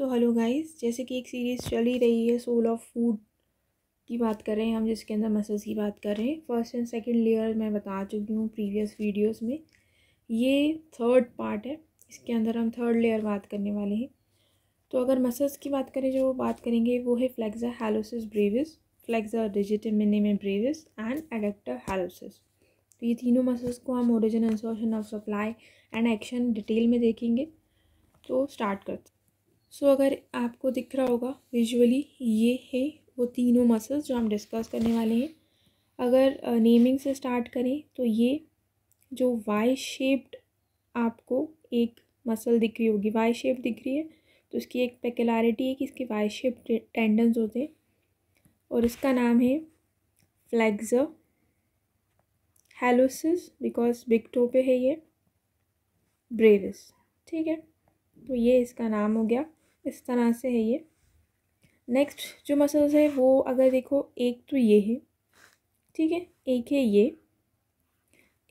so hello guys जैसे कि एक सीरीज़ चल ही रही है सोल ऑफ फूड की बात कर रहे हैं हम जिसके अंदर मसल्स की बात कर रहे हैं फर्स्ट एंड सेकंड लेयर मैं बता चुकी हूँ प्रीवियस वीडियोस में ये थर्ड पार्ट है इसके अंदर हम थर्ड लेयर बात करने वाले हैं तो अगर मसल्स की बात करें जो बात करेंगे वो है flexor hallucis brevis flexor digiti में ब्रेविस एंड एडेक्टर हेलोसिस तो ये तीनों मसल्स को हम origin insertion of supply and action detail में देखेंगे तो स्टार्ट करते सो so, अगर आपको दिख रहा होगा विजुअली ये है वो तीनों मसल्स जो हम डिस्कस करने वाले हैं अगर नेमिंग से स्टार्ट करें तो ये जो वाई शेप्ड आपको एक मसल दिख रही होगी वाई शेप दिख रही है तो इसकी एक पेकेलारिटी है कि इसके वाई शेप टेंडन्स होते हैं और इसका नाम है flexor hallucis because big toe पे है ये ब्रेविस ठीक है तो ये इसका नाम हो गया इस तरह से है ये नेक्स्ट जो मसल्स है वो अगर देखो एक तो ये है ठीक है एक है ये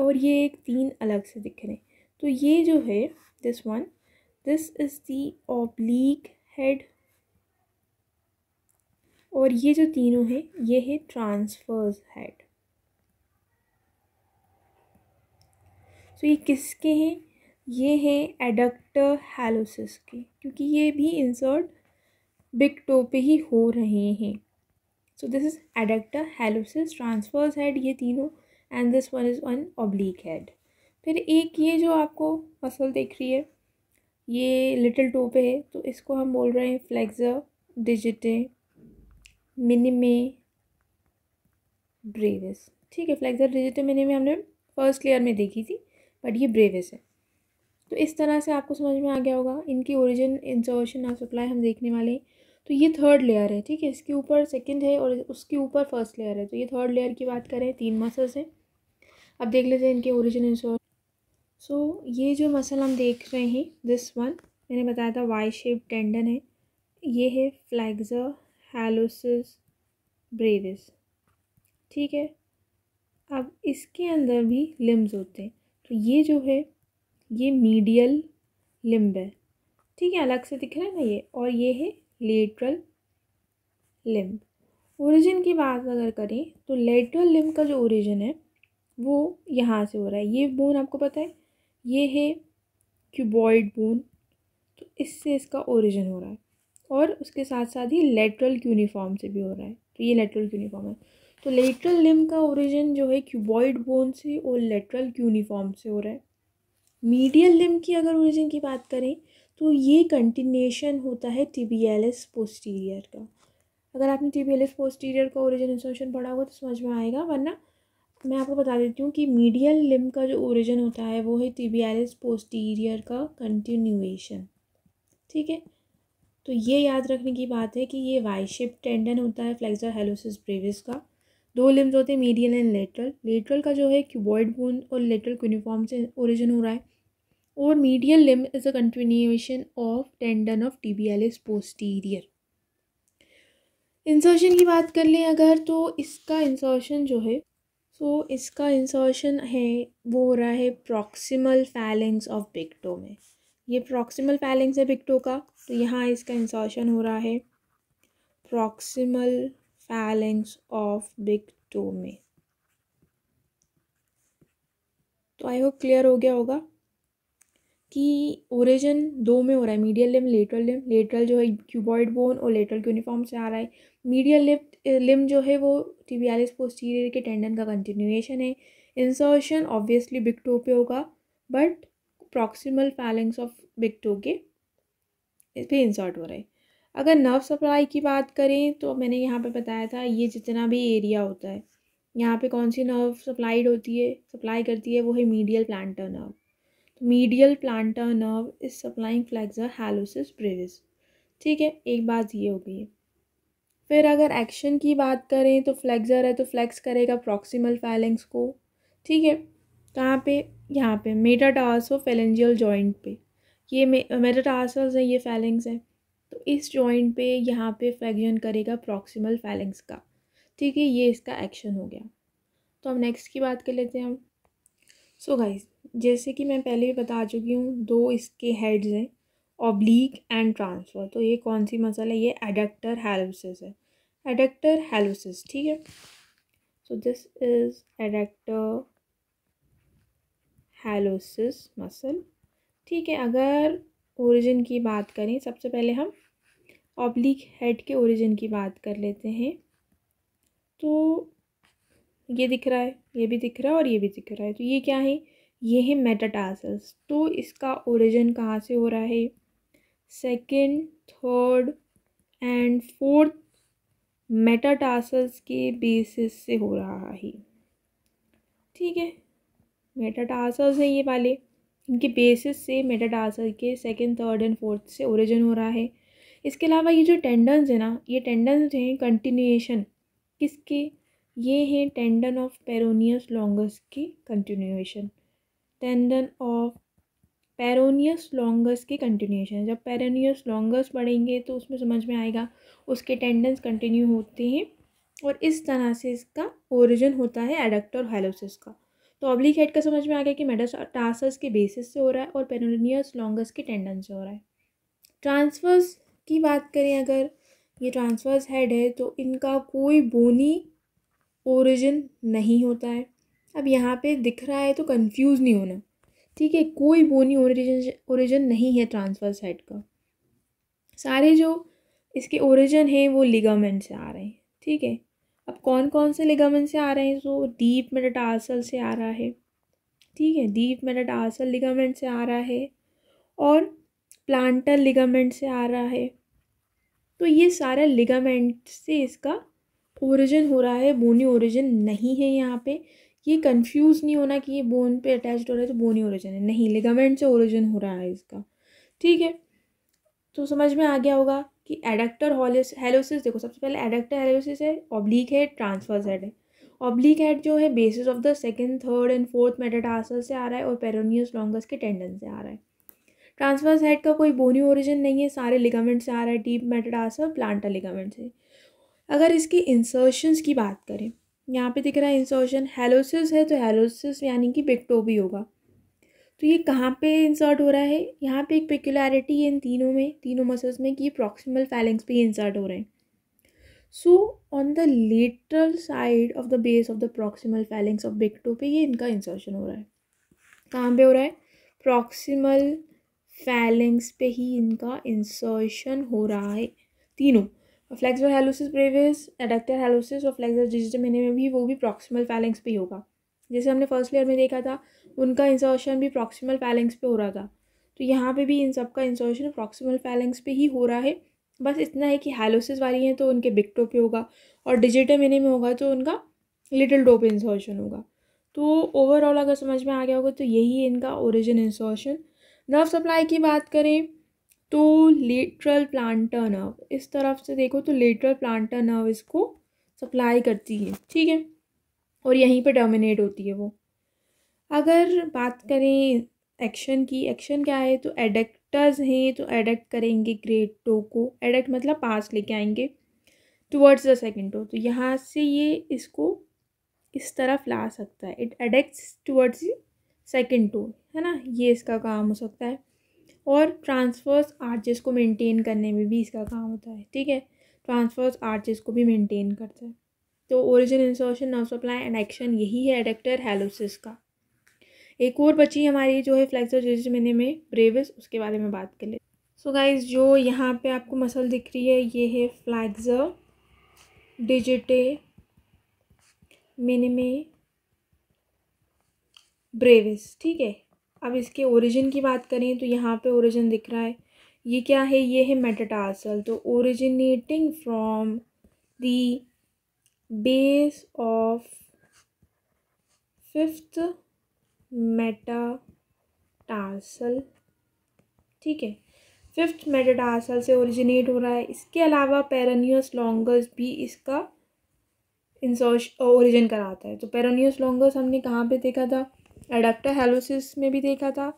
और ये एक तीन अलग से दिख रहे हैं तो ये जो है this one this is the oblique head और ये जो तीनों है ये है ट्रांसफर्स हेड तो ये किसके हैं ये है एडक्टर हेलोसिस के क्योंकि ये भी इंसर्ट बिग टो पे ही हो रहे हैं so this is adductor hallucis transverse head ये तीनों and this one is on oblique head फिर एक ये जो आपको मसल देख रही है ये लिटिल टो पे है तो इसको हम बोल रहे हैं फ्लेक्सर डिजिटे मिनिमे ब्रेविस ठीक है फ्लेक्सर डिजिटे मिनिमे हमने फर्स्ट लेयर में देखी थी बट ये ब्रेविस है तो इस तरह से आपको समझ में आ गया होगा इनकी ओरिजिन इंसर्शन और सप्लाई हम देखने वाले हैं तो ये थर्ड लेयर है ठीक है इसके ऊपर सेकंड है और उसके ऊपर फर्स्ट लेयर है तो ये थर्ड लेयर की बात करें तीन मसल्स हैं अब देख लेते हैं इनके ओरिजिन इंसर्शन सो ये जो मसल हम देख रहे हैं दिस वन मैंने बताया था वाई शेप टेंडन है ये है फ्लैगज हेलोसिस ब्रेविस ठीक है अब इसके अंदर भी लिम्स होते हैं तो ये जो है ये मीडियल लिम्ब है ठीक है अलग से दिख रहा है ना ये और ये है लेटरल लिम्ब ओरिजिन की बात अगर करें तो लेटरल लिम्ब का जो ओरिजिन है वो यहाँ से हो रहा है ये बोन आपको पता है ये है क्यूबॉइड बोन तो इससे इसका ओरिजिन हो रहा है और उसके साथ साथ ही लेटरल यूनिफॉर्म से भी हो रहा है तो ये लेटरल यूनिफॉर्म है तो लेटरल लिम्ब का ओरिजिन जो है क्यूबॉइड बोन से और लेटरल यूनिफॉर्म से हो रहा है मीडियल लिम्ब की अगर ओरिजिन की बात करें तो ये कंटिन्यूशन होता है टीबीएलएस पोस्टीरियर का अगर आपने टीबीएलएस पोस्टीरियर का ओरिजिन इंसर्शन पढ़ा होगा तो समझ में आएगा वरना मैं आपको बता देती हूँ कि मीडियल लिम्ब का जो ओरिजिन होता है वो है टीबीएलएस पोस्टीरियर का कंटिन्यूएशन ठीक है तो ये याद रखने की बात है कि ये वाई शेप टेंडन होता है फ्लेक्सर हेलोसिस ब्रेविस का दो लिम्स होते हैं मीडियल एंड लेटरल लेटरल का जो है क्यूबॉइड बोन और लेटरल क्यूनिफॉर्म से ओरिजिन हो रहा है और medial limb is a continuation of tendon of tibialis posterior insertion की बात कर लें अगर तो इसका इंसर्शन जो है सो so इसका इंसर्शन है वो हो रहा है प्रॉक्सिमल फैलेंस ऑफ बिक्टो में ये प्रॉक्सिमल फैलेंस है बिक्टो का तो यहाँ इसका इंसर्शन हो रहा है प्रॉक्सिमल फैलेंस ऑफ बिक्टो में तो आई होप क्लियर हो गया होगा कि ओरिजिन दो में हो रहा है medial limb lateral limb lateral जो है क्यूबॉइड बोन और लेटरल यूनिफॉर्म से आ रहा है मीडियल लिप लिम जो है वो टीबियालिस पोस्टीरियर के टेंडन का कंटिन्यूएशन है इंसर्शन ऑब्वियसली बिग टो पे होगा but proximal phalanges of big toe के इस पर इंसर्ट हो रहा है अगर नर्व सप्लाई की बात करें तो मैंने यहाँ पर बताया था ये जितना भी एरिया होता है यहाँ पे कौन सी नर्व सप्लाइड होती है सप्लाई करती है वो है medial plantar nerve medial plantar nerve is supplying flexor hallucis brevis ठीक है एक बात ये हो गई है फिर अगर एक्शन की बात करें तो फ्लैक्सर है तो फ्लैक्स करेगा प्रॉक्सिमल फैलेंस को ठीक है कहाँ पे यहाँ पे मेटाटार्सो फेलेंजियल जॉइंट पे ये मेटाटार्सल्स हैं ये फैलेंस हैं तो इस जॉइंट पे यहाँ पे फ्रैक्शन करेगा प्रॉक्सिमल फैलेंस का ठीक है ये इसका एक्शन हो गया तो हम नेक्स्ट की बात कर लेते हैं हम सो गाइज जैसे कि मैं पहले ही बता चुकी हूँ दो इसके हेड्स हैं ऑब्लिक एंड ट्रांसफ़र तो ये कौन सी मसल है ये एडक्टर हेलोसिस है एडक्टर हेलोसिस ठीक है so this is adductor hallucis muscle ठीक है अगर ओरिजिन की बात करें सबसे पहले हम ऑब्लिक हेड के ओरिजिन की बात कर लेते हैं तो ये दिख रहा है ये भी दिख रहा है और ये भी दिख रहा है तो ये क्या है ये है मेटाटासल्स तो इसका ओरिजिन कहाँ से हो रहा है second third and fourth metatarsals के बेसिस से हो रहा है ठीक है मेटाटासल्स हैं ये वाले इनके बेसिस से मेटाटासल के सेकेंड थर्ड एंड फोर्थ से ओरिजिन हो रहा है इसके अलावा ये जो टेंडन्स है ना ये टेंडन्स हैं कंटिन्यूएशन किसके ये हैं टेंडन ऑफ पेरोनियस लॉन्गस की continuation tendon of peroneus longus की कंटिन्यूएशन जब पेरोनियस लॉन्गस पढ़ेंगे तो उसमें समझ में आएगा उसके टेंडन्स कंटिन्यू होते हैं और इस तरह से इसका ओरिजिन होता है एडक्टर हाइलोसिस का तो ऑब्लिक हेड का समझ में आ गया कि मेटाटासस के बेसिस से हो रहा है और पेरोनियस लॉन्गस के टेंडन से हो रहा है ट्रांसफर्स की बात करें अगर ये ट्रांसफर्स हेड है तो इनका कोई बोनी ओरिजिन नहीं होता है अब यहाँ पे दिख रहा है तो कंफ्यूज नहीं होना ठीक है कोई बोनी ओरिजिन ओरिजिन नहीं है ट्रांसफर साइड का सारे जो इसके ओरिजिन हैं वो लिगामेंट से आ रहे हैं ठीक है अब कौन कौन से लिगामेंट से आ रहे हैं तो डीप मेडाटासल से आ रहा है ठीक है डीप मेडाटासल लिगामेंट से आ रहा है और प्लांटल लिगामेंट से आ रहा है तो ये सारा लिगामेंट से इसका ओरिजिन हो रहा है बोनी ओरिजिन नहीं है यहाँ पे ये कंफ्यूज नहीं होना कि ये बोन पे अटैच हो रहा है तो बोनी ओरिजिन है नहीं लिगामेंट से ओरिजिन हो रहा है इसका ठीक है तो समझ में आ गया होगा कि एडेक्टर हॉलिस हेलोसिस देखो सबसे पहले एडेक्टर हेलोसिस है ऑब्लिक हेड ट्रांसफर्स हेड है ऑब्लिक हेड जो है bases of the second third and fourth metatarsal से आ रहा है और पेरोनियस लॉन्गस के टेंडन से आ रहा है ट्रांसफर्स हेड का कोई बोनी ओरिजिन नहीं है सारे लिगामेंट से आ रहा है डीप मेटाटार्सल प्लांटर लिगामेंट से अगर इसकी इंसर्शंस की बात करें यहाँ पे दिख रहा है इंसर्शन हेलोसिस है तो हेलोसिस यानी कि बिकटो भी होगा तो ये कहाँ पे इंसर्ट हो रहा है यहाँ पे एक पेक्युलरिटी है इन तीनों में तीनों मसल्स में कि प्रॉक्सिमल फैलेंस पे इंसर्ट हो रहे हैं so on the lateral side of the base of the proximal phalanx of big toe पे ये इनका इंसर्शन हो रहा है कहाँ पे हो रहा है प्रॉक्सिमल फैलेंग्स पे ही इनका इंसर्शन हो रहा है तीनों flexor hallucis brevis adductor hallucis और फ्लेक्सर डिजिटल महीने में भी वो भी प्रॉक्सिमल फैलेंस पे होगा जैसे हमने फर्स्ट लेयर में देखा था उनका इंसर्शन भी प्रॉक्सिमल फैलेंस पे हो रहा था तो यहाँ पे भी इन सब का इंसर्शन प्रॉक्सिमल फैलेंस पे ही हो रहा है बस इतना है कि हेलोसिस वाली हैं तो उनके बिग टो पे होगा और डिजिटल महीने में होगा तो उनका लिटिल डो पे इंसर्शन होगा तो ओवरऑल अगर समझ में आ गया होगा तो यही इनका ओरिजिन इंसर्शन नर्व सप्लाई की बात करें तो लेटरल प्लांटर नर्व इस तरफ से देखो तो लेटरल प्लांटर नर्व इसको सप्लाई करती है ठीक है और यहीं पे डोमिनेट होती है वो अगर बात करें एक्शन की एक्शन क्या है तो एडेक्टर्स हैं तो एडेक्ट करेंगे ग्रेट टो को एडेक्ट मतलब पास लेके आएंगे टुवर्ड्स द सेकेंड टो तो यहाँ से ये इसको इस तरफ ला सकता है it adducts towards second toe है ना ये इसका काम हो सकता है और ट्रांसफर्स आर्चेस को मेंटेन करने में भी इसका काम होता है ठीक है ट्रांसफर्स आर्चेस को भी मेंटेन करता है तो origin insertion nerve supply and action यही है एडेक्टर हेलोसिस का एक और बची हमारी जो है फ्लैक्सर जिस महीने में ब्रेविस उसके बारे में बात कर ले सो so गाइज जो यहाँ पे आपको मसल दिख रही है ये है फ्लैक्सर डिजिटे मिनिमे ब्रेविस ठीक है अब इसके ओरिजिन की बात करें तो यहाँ पे ओरिजिन दिख रहा है ये क्या है ये है मेटाटार्सल तो originating from the base of fifth metatarsal ठीक है फिफ्थ मेटाटार्सल से ओरिजिनेट हो रहा है इसके अलावा पेरानियस लॉन्गस भी इसका इंसर्श ओरिजिन कराता है तो पेरानियस लॉन्गस हमने कहाँ पे देखा था एडेप्टर हेलोसिस में भी देखा था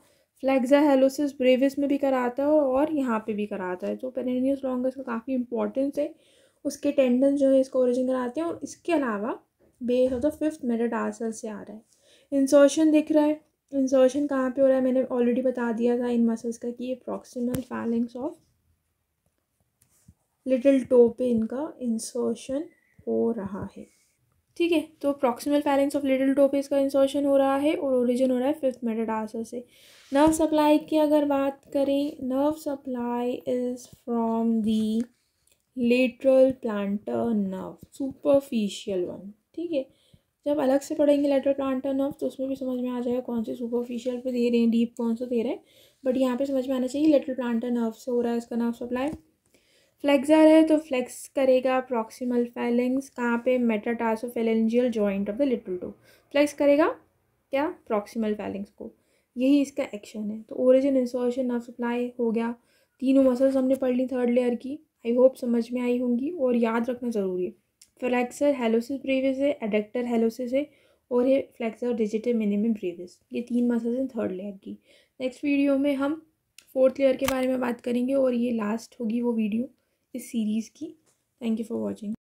फ्लैक्जा हेलोसिस ब्रेविस में भी कराता है और यहाँ पे भी कराता है तो पेनेनियस लॉन्गस का काफ़ी इंपॉर्टेंस है उसके टेंडन जो है इसको ओरिजिन कराते हैं और इसके अलावा base of the fifth metatarsal से आ रहा है इंसोशन दिख रहा है इंसोशन कहाँ पे हो रहा है मैंने ऑलरेडी बता दिया था इन मसल्स का कि ये फैलिंग्स ऑफ लिटिल टो पे इनका इंसोशन हो रहा है ठीक है तो proximal phalanx of little toe इसका इंसर्शन हो रहा है और ओरिजिन हो रहा है फिफ्थ मेटाडासा से नर्व सप्लाई की अगर बात करें nerve supply is from the lateral plantar nerve superficial one ठीक है जब अलग से पढ़ेंगे लेटरल प्लांटर नर्व तो उसमें भी समझ में आ जाएगा कौन से सुपरफिशियल पे दे रहे हैं डीप कौन सा दे रहे हैं बट यहाँ पे समझ में आना चाहिए लेटरल प्लांटर नर्व से हो रहा है इसका नर्व सप्लाई फ्लेक्सर है तो फ्लेक्स करेगा प्रॉक्सिमल फैलेंस कहाँ पे metatarsophalangeal joint of the little toe flex करेगा क्या प्रॉक्सिमल फैलेंस को यही इसका एक्शन है तो ओरिजिन इंसोशन नर्व सप्लाई हो गया तीनों मसल्स हमने पढ़ ली थर्ड लेयर की आई होप समझ में आई होंगी और याद रखना ज़रूरी है फ्लेक्सर हेलोसिस ब्रेविस है एडेक्टर हेलोसिस है और ये फ्लेक्सर डिजिटल मिनिमम ब्रेविस ये तीन मसल्स हैं थर्ड लेयर की नेक्स्ट वीडियो में हम फोर्थ लेयर के बारे में बात करेंगे और ये लास्ट होगी वो वीडियो इस सीरीज़ की थैंक यू फॉर वॉचिंग